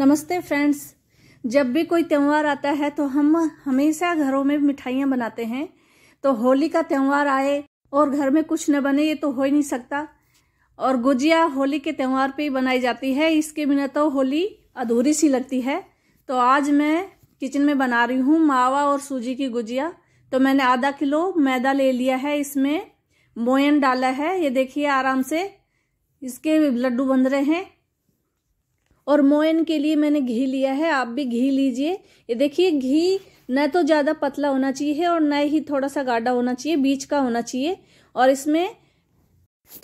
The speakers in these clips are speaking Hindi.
नमस्ते फ्रेंड्स जब भी कोई त्यौहार आता है तो हम हमेशा घरों में मिठाइयाँ बनाते हैं तो होली का त्यौहार आए और घर में कुछ न बने ये तो हो ही नहीं सकता और गुजिया होली के त्यौहार पे ही बनाई जाती है इसके बिना तो होली अधूरी सी लगती है तो आज मैं किचन में बना रही हूँ मावा और सूजी की गुजिया तो मैंने आधा किलो मैदा ले लिया है इसमें मोयन डाला है ये देखिए आराम से इसके लड्डू बन रहे हैं और मोयन के लिए मैंने घी लिया है आप भी घी लीजिए ये देखिए घी न तो ज़्यादा पतला होना चाहिए और न ही थोड़ा सा गाढ़ा होना चाहिए बीच का होना चाहिए और इसमें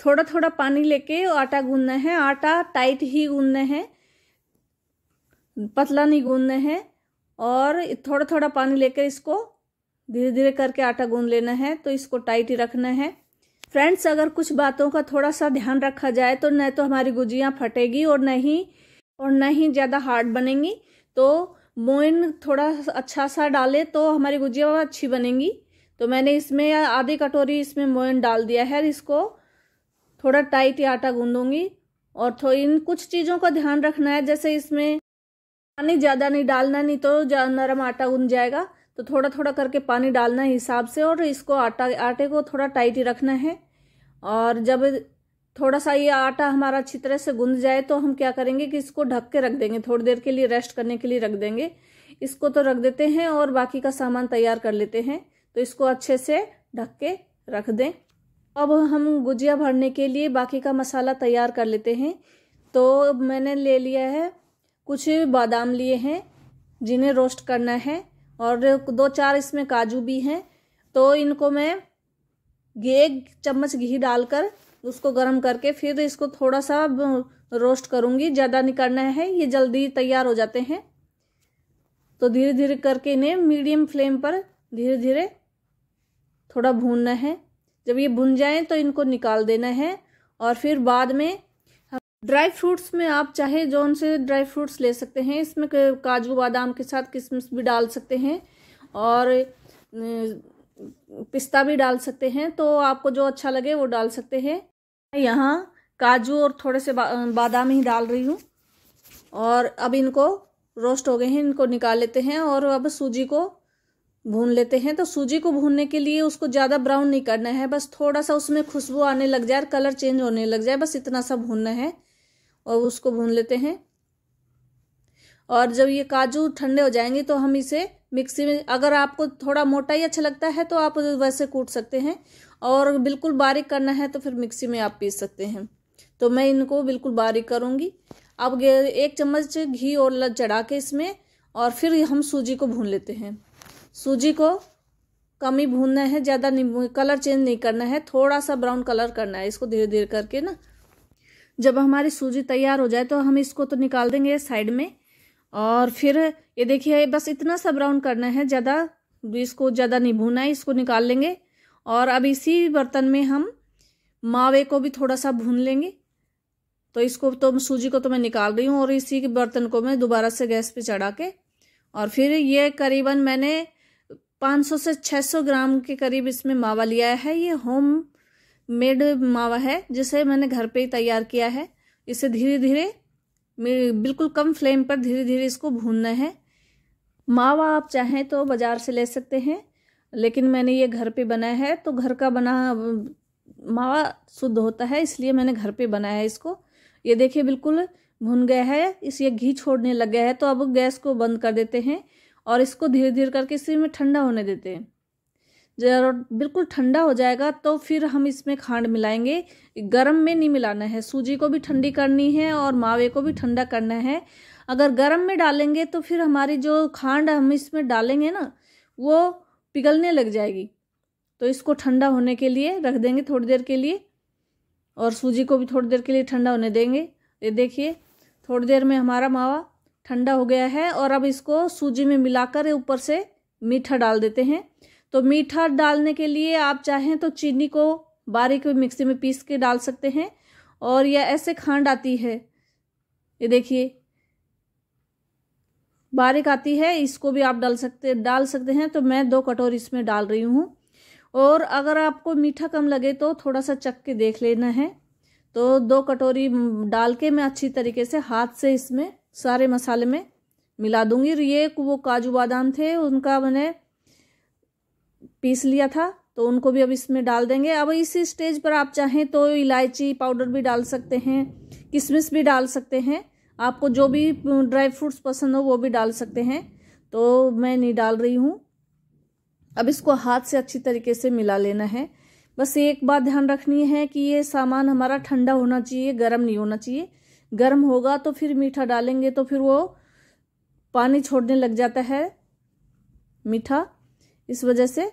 थोड़ा थोड़ा पानी लेके आटा गूंदना है आटा टाइट ही गूंदना है पतला नहीं गूंदना है और थोड़ा थोड़ा पानी लेकर इसको धीरे धीरे करके आटा गूंद लेना है तो इसको टाइट ही रखना है फ्रेंड्स अगर कुछ बातों का थोड़ा सा ध्यान रखा जाए तो न तो हमारी गुजियाँ फटेगी और न ही और ना ही ज़्यादा हार्ड बनेंगी तो मोइन थोड़ा अच्छा सा डाले तो हमारी गुजिया अच्छी बनेंगी तो मैंने इसमें आधी कटोरी इसमें मोइन डाल दिया है इसको थोड़ा टाइट या आटा गूँधूँगी और तो इन कुछ चीज़ों का ध्यान रखना है जैसे इसमें पानी ज़्यादा नहीं डालना नहीं तो नरम आटा गूंध जाएगा तो थोड़ा थोड़ा करके पानी डालना है हिसाब से और इसको आटा आटे को थोड़ा टाइट ही रखना है और जब थोड़ा सा ये आटा हमारा अच्छी तरह से गूंद जाए तो हम क्या करेंगे कि इसको ढक के रख देंगे थोड़ी देर के लिए रेस्ट करने के लिए रख देंगे इसको तो रख देते हैं और बाकी का सामान तैयार कर लेते हैं तो इसको अच्छे से ढक के रख दें अब हम गुजिया भरने के लिए बाकी का मसाला तैयार कर लेते हैं तो मैंने ले लिया है कुछ बादाम लिए हैं जिन्हें रोस्ट करना है और दो चार इसमें काजू भी हैं तो इनको मैं एक चम्मच घी डालकर उसको गर्म करके फिर इसको थोड़ा सा रोस्ट करूँगी ज़्यादा नहीं करना है ये जल्दी तैयार हो जाते हैं तो धीरे धीरे करके इन्हें मीडियम फ्लेम पर धीरे धीरे थोड़ा भूनना है जब ये भुन जाएं तो इनको निकाल देना है और फिर बाद में ड्राई फ्रूट्स में आप चाहे जौन से ड्राई फ्रूट्स ले सकते हैं इसमें काजू बादाम के साथ किशमिश भी डाल सकते हैं और पिस्ता भी डाल सकते हैं तो आपको जो अच्छा लगे वो डाल सकते हैं यहाँ काजू और थोड़े से बा, बादाम ही डाल रही हूँ और अब इनको रोस्ट हो गए हैं इनको निकाल लेते हैं और अब सूजी को भून लेते हैं तो सूजी को भूनने के लिए उसको ज़्यादा ब्राउन नहीं करना है बस थोड़ा सा उसमें खुशबू आने लग जाए कलर चेंज होने लग जाए बस इतना सा भूनना है और उसको भून लेते हैं और जब ये काजू ठंडे हो जाएंगे तो हम इसे मिक्सी में अगर आपको थोड़ा मोटा ही अच्छा लगता है तो आप वैसे कूट सकते हैं और बिल्कुल बारीक करना है तो फिर मिक्सी में आप पीस सकते हैं तो मैं इनको बिल्कुल बारीक करूँगी अब एक चम्मच घी और चढ़ा के इसमें और फिर हम सूजी को भून लेते हैं सूजी को कम ही भूनना है ज़्यादा नहीं कलर चेंज नहीं करना है थोड़ा सा ब्राउन कलर करना है इसको धीरे धीरे करके ना जब हमारी सूजी तैयार हो जाए तो हम इसको तो निकाल देंगे साइड में और फिर ये देखिए बस इतना सा ब्राउन करना है ज़्यादा इसको ज़्यादा नहीं भूना है इसको निकाल लेंगे और अब इसी बर्तन में हम मावे को भी थोड़ा सा भून लेंगे तो इसको तो सूजी को तो मैं निकाल रही हूँ और इसी के बर्तन को मैं दोबारा से गैस पे चढ़ा के और फिर ये करीबन मैंने 500 से 600 ग्राम के करीब इसमें मावा लिया है ये होम मेड मावा है जिसे मैंने घर पे ही तैयार किया है इसे धीरे धीरे बिल्कुल कम फ्लेम पर धीरे धीरे इसको भूनना है मावा आप चाहें तो बाज़ार से ले सकते हैं लेकिन मैंने ये घर पे बनाया है तो घर का बना मावा शुद्ध होता है इसलिए मैंने घर पे बनाया है इसको ये देखिए बिल्कुल भुन गया है इस ये घी छोड़ने लग गया है तो अब गैस को बंद कर देते हैं और इसको धीरे धीरे करके इसी में ठंडा होने देते हैं और बिल्कुल ठंडा हो जाएगा तो फिर हम इसमें खांड मिलाएंगे गरम में नहीं मिलाना है सूजी को भी ठंडी करनी है और मावे को भी ठंडा करना है अगर गरम में डालेंगे तो फिर हमारी जो खांड हम इसमें डालेंगे ना वो पिघलने लग जाएगी तो इसको ठंडा होने के लिए रख देंगे थोड़ी देर के लिए और सूजी को भी थोड़ी देर के लिए ठंडा होने देंगे ये देखिए थोड़ी देर में हमारा मावा ठंडा हो गया है और अब इसको सूजी में मिलाकर ऊपर से मीठा डाल देते हैं तो मीठा डालने के लिए आप चाहें तो चीनी को बारीक मिक्सी में पीस के डाल सकते हैं और यह ऐसे खांड आती है ये देखिए बारीक आती है इसको भी आप डाल सकते डाल सकते हैं तो मैं दो कटोरी इसमें डाल रही हूँ और अगर आपको मीठा कम लगे तो थोड़ा सा चख के देख लेना है तो दो कटोरी डाल के मैं अच्छी तरीके से हाथ से इसमें सारे मसाले में मिला दूंगी ये वो काजू बादाम थे उनका मैंने पीस लिया था तो उनको भी अब इसमें डाल देंगे अब इस स्टेज पर आप चाहें तो इलायची पाउडर भी डाल सकते हैं किशमिश भी डाल सकते हैं आपको जो भी ड्राई फ्रूट्स पसंद हो वो भी डाल सकते हैं तो मैं नहीं डाल रही हूँ अब इसको हाथ से अच्छी तरीके से मिला लेना है बस एक बात ध्यान रखनी है कि ये सामान हमारा ठंडा होना चाहिए गर्म नहीं होना चाहिए गर्म होगा तो फिर मीठा डालेंगे तो फिर वो पानी छोड़ने लग जाता है मीठा इस वजह से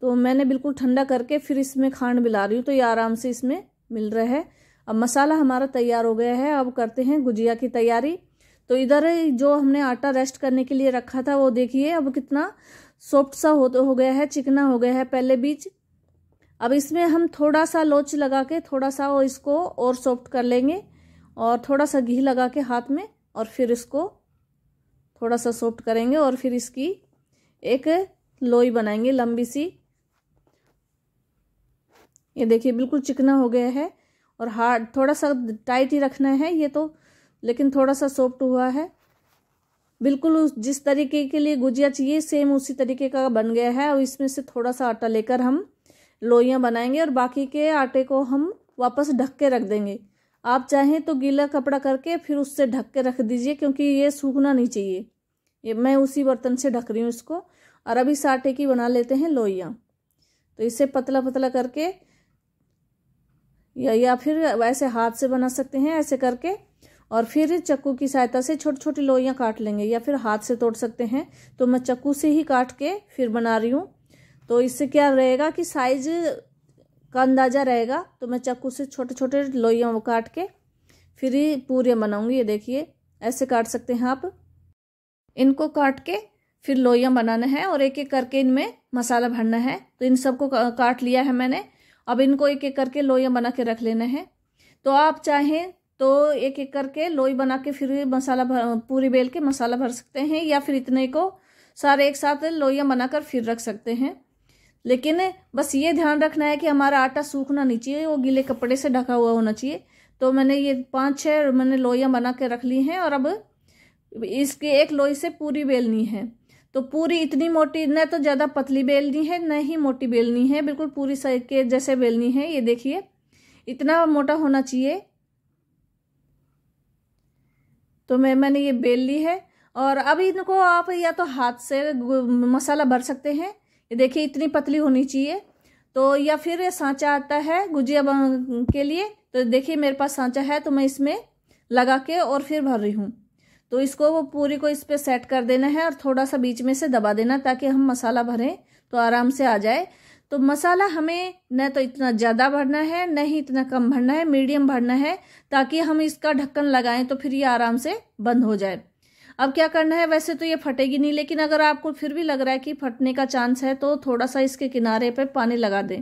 तो मैंने बिल्कुल ठंडा करके फिर इसमें खांड मिला रही हूँ तो ये आराम से इसमें मिल रहा है अब मसाला हमारा तैयार हो गया है अब करते हैं गुजिया की तैयारी तो इधर जो हमने आटा रेस्ट करने के लिए रखा था वो देखिए अब कितना सॉफ्ट सा हो हो गया है चिकना हो गया है पहले बीज अब इसमें हम थोड़ा सा लोच लगा के थोड़ा सा और इसको और सॉफ्ट कर लेंगे और थोड़ा सा घी लगा के हाथ में और फिर इसको थोड़ा सा सॉफ्ट करेंगे और फिर इसकी एक लोई बनाएंगे लंबी सी ये देखिए बिल्कुल चिकना हो गया है और हार्ड थोड़ा सा टाइट ही रखना है ये तो लेकिन थोड़ा सा सॉफ्ट हुआ है बिल्कुल उस जिस तरीके के लिए गुजिया चाहिए सेम उसी तरीके का बन गया है और इसमें से थोड़ा सा आटा लेकर हम लोइयाँ बनाएंगे और बाकी के आटे को हम वापस ढक के रख देंगे आप चाहें तो गीला कपड़ा करके फिर उससे ढक के रख दीजिए क्योंकि ये सूखना नहीं चाहिए ये मैं उसी बर्तन से ढक रही हूँ इसको और अभी इस आटे की बना लेते हैं लोइया तो इसे पतला पतला करके या या फिर वैसे हाथ से बना सकते हैं ऐसे करके और फिर चक्कू की सहायता से छोटी छोटी लोइयाँ काट लेंगे या फिर हाथ से तोड़ सकते हैं तो मैं चक्कू से ही काट के फिर बना रही हूँ तो इससे क्या रहेगा कि साइज का अंदाज़ा रहेगा तो मैं चक्कू से छोटे छोटे लोइयाँ वो काट के फिर ही पूरियाँ बनाऊँगी ये देखिए ऐसे काट सकते हैं आप इनको काट के फिर लोइयाँ बनाना है और एक एक करके इनमें मसाला भरना है तो इन सबको काट लिया है मैंने अब इनको एक एक करके लोइयाँ बना के रख लेना है तो आप चाहें तो एक एक करके लोई बना के फिर मसाला भर पूरी बेल के मसाला भर सकते हैं या फिर इतने को सारे एक साथ लोइयाँ बनाकर फिर रख सकते हैं लेकिन बस ये ध्यान रखना है कि हमारा आटा सूखना नहीं चाहिए वो गीले कपड़े से ढका हुआ होना चाहिए तो मैंने ये पाँच छः मैंने लोइयाँ बना के रख ली हैं और अब इसके एक लोई से पूरी बेलनी है तो पूरी इतनी मोटी न तो ज़्यादा पतली बेलनी है न ही मोटी बेलनी है बिल्कुल पूरी के जैसे बेलनी है ये देखिए इतना मोटा होना चाहिए तो मैं मैंने ये बेल ली है और अब इनको आप या तो हाथ से मसाला भर सकते हैं ये देखिए इतनी पतली होनी चाहिए तो या फिर सांचा आता है गुजिया के लिए तो देखिए मेरे पास सांचा है तो मैं इसमें लगा के और फिर भर रही हूँ तो इसको वो पूरी को इस पर सेट कर देना है और थोड़ा सा बीच में से दबा देना ताकि हम मसाला भरें तो आराम से आ जाए तो मसाला हमें न तो इतना ज़्यादा भरना है न ही इतना कम भरना है मीडियम भरना है ताकि हम इसका ढक्कन लगाएं तो फिर ये आराम से बंद हो जाए अब क्या करना है वैसे तो ये फटेगी नहीं लेकिन अगर आपको फिर भी लग रहा है कि फटने का चांस है तो थोड़ा सा इसके किनारे पर पानी लगा दें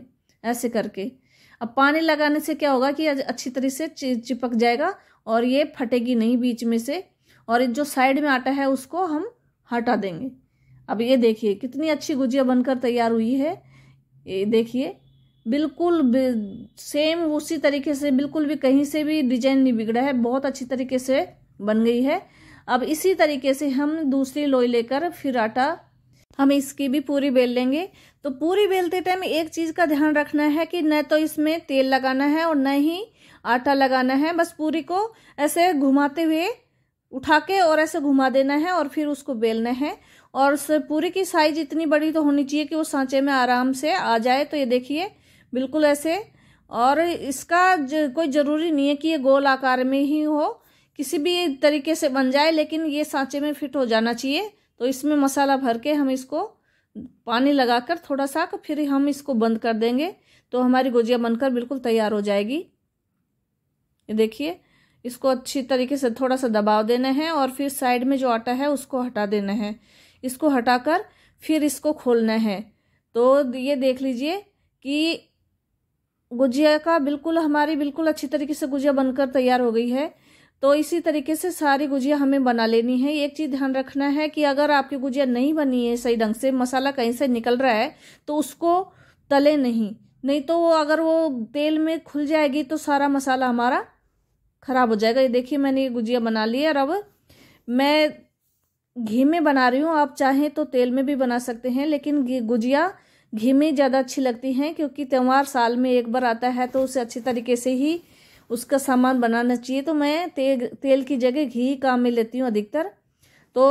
ऐसे करके अब पानी लगाने से क्या होगा कि अच्छी तरह से चिपक जाएगा और ये फटेगी नहीं बीच में से और जो साइड में आटा है उसको हम हटा देंगे अब ये देखिए कितनी अच्छी गुजिया बनकर तैयार हुई है ये देखिए बिल्कुल सेम उसी तरीके से बिल्कुल भी कहीं से भी डिजाइन नहीं बिगड़ा है बहुत अच्छी तरीके से बन गई है अब इसी तरीके से हम दूसरी लोई लेकर फिर आटा हम इसकी भी पूरी बेल लेंगे तो पूरी बेलते टाइम एक चीज़ का ध्यान रखना है कि न तो इसमें तेल लगाना है और न ही आटा लगाना है बस पूरी को ऐसे घुमाते हुए उठा के और ऐसे घुमा देना है और फिर उसको बेलना है और पूरी की साइज इतनी बड़ी तो होनी चाहिए कि वो सांचे में आराम से आ जाए तो ये देखिए बिल्कुल ऐसे और इसका ज, कोई ज़रूरी नहीं है कि ये गोल आकार में ही हो किसी भी तरीके से बन जाए लेकिन ये सांचे में फिट हो जाना चाहिए तो इसमें मसाला भर के हम इसको पानी लगाकर थोड़ा सा तो फिर हम इसको बंद कर देंगे तो हमारी गुजिया बनकर बिल्कुल तैयार हो जाएगी ये देखिए इसको अच्छी तरीके से थोड़ा सा दबाव देना है और फिर साइड में जो आटा है उसको हटा देना है इसको हटाकर फिर इसको खोलना है तो ये देख लीजिए कि गुजिया का बिल्कुल हमारी बिल्कुल अच्छी तरीके से गुजिया बनकर तैयार हो गई है तो इसी तरीके से सारी गुजिया हमें बना लेनी है एक चीज़ ध्यान रखना है कि अगर आपकी गुजिया नहीं बनी है सही ढंग से मसाला कहीं से निकल रहा है तो उसको तले नहीं नहीं तो वो अगर वो तेल में खुल जाएगी तो सारा मसाला हमारा ख़राब हो जाएगा ये देखिए मैंने ये गुजिया बना ली है और अब मैं घी में बना रही हूँ आप चाहें तो तेल में भी बना सकते हैं लेकिन गुजिया घी में ज़्यादा अच्छी लगती हैं क्योंकि त्यौहार साल में एक बार आता है तो उसे अच्छे तरीके से ही उसका सामान बनाना चाहिए तो मैं ते, तेल की जगह घी काम में लेती हूँ अधिकतर तो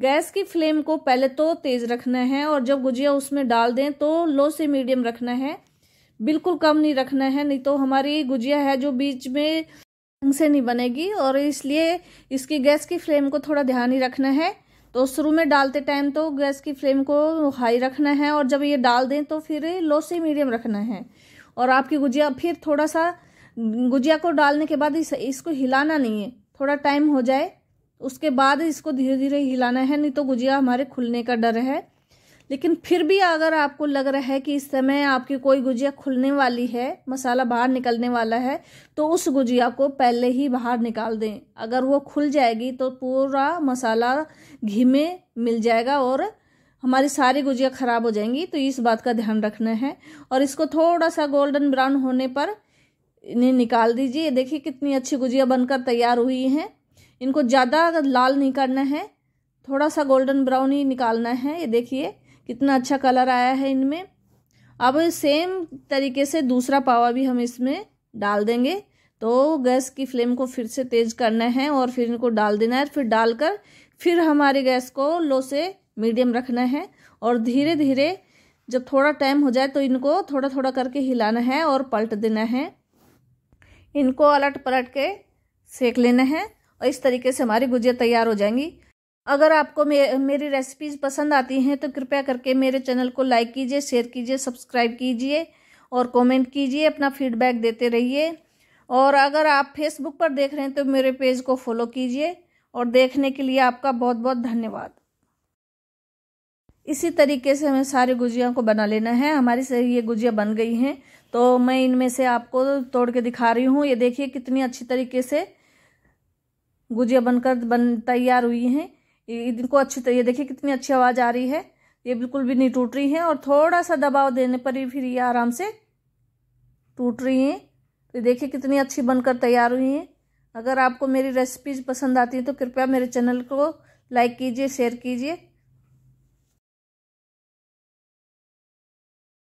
गैस की फ्लेम को पहले तो तेज़ रखना है और जब गुजिया उसमें डाल दें तो लो से मीडियम रखना है बिल्कुल कम नहीं रखना है नहीं तो हमारी गुजिया है जो बीच में ढंग से नहीं बनेगी और इसलिए इसकी गैस की फ्लेम को थोड़ा ध्यान ही रखना है तो शुरू में डालते टाइम तो गैस की फ्लेम को हाई रखना है और जब ये डाल दें तो फिर लो से मीडियम रखना है और आपकी गुजिया फिर थोड़ा सा गुजिया को डालने के बाद इस, इसको हिलाना नहीं है थोड़ा टाइम हो जाए उसके बाद इसको धीरे धीरे हिलाना है नहीं तो गुजिया हमारे खुलने का डर है लेकिन फिर भी अगर आपको लग रहा है कि इस समय आपकी कोई गुजिया खुलने वाली है मसाला बाहर निकलने वाला है तो उस गुजिया को पहले ही बाहर निकाल दें अगर वो खुल जाएगी तो पूरा मसाला घी में मिल जाएगा और हमारी सारी गुजिया ख़राब हो जाएंगी तो इस बात का ध्यान रखना है और इसको थोड़ा सा गोल्डन ब्राउन होने पर इन्हें निकाल दीजिए देखिए कितनी अच्छी गुजिया बनकर तैयार हुई हैं इनको ज़्यादा लाल नहीं करना है थोड़ा सा गोल्डन ब्राउन ही निकालना है ये देखिए कितना अच्छा कलर आया है इनमें अब सेम तरीके से दूसरा पावा भी हम इसमें डाल देंगे तो गैस की फ्लेम को फिर से तेज़ करना है और फिर इनको डाल देना है फिर डालकर फिर हमारे गैस को लो से मीडियम रखना है और धीरे धीरे जब थोड़ा टाइम हो जाए तो इनको थोड़ा थोड़ा करके हिलाना है और पलट देना है इनको अलट पलट के सेक लेना है और इस तरीके से हमारी गुजिया तैयार हो जाएंगी अगर आपको मे, मेरी रेसिपीज़ पसंद आती हैं तो कृपया करके मेरे चैनल को लाइक कीजिए शेयर कीजिए सब्सक्राइब कीजिए और कमेंट कीजिए अपना फीडबैक देते रहिए और अगर आप फेसबुक पर देख रहे हैं तो मेरे पेज को फॉलो कीजिए और देखने के लिए आपका बहुत बहुत धन्यवाद इसी तरीके से हमें सारे गुजिया को बना लेना है हमारी से ये गुजिया बन गई हैं तो मैं इनमें से आपको तोड़ के दिखा रही हूँ ये देखिए कितनी अच्छी तरीके से गुजिया बनकर बन तैयार हुई हैं इनको अच्छी ये देखिए कितनी अच्छी आवाज़ आ रही है ये बिल्कुल भी नहीं टूट रही हैं और थोड़ा सा दबाव देने पर ही फिर ये आराम से टूट रही हैं तो देखिए कितनी अच्छी बनकर तैयार हुई हैं अगर आपको मेरी रेसिपीज़ पसंद आती हैं तो कृपया मेरे चैनल को लाइक कीजिए शेयर कीजिए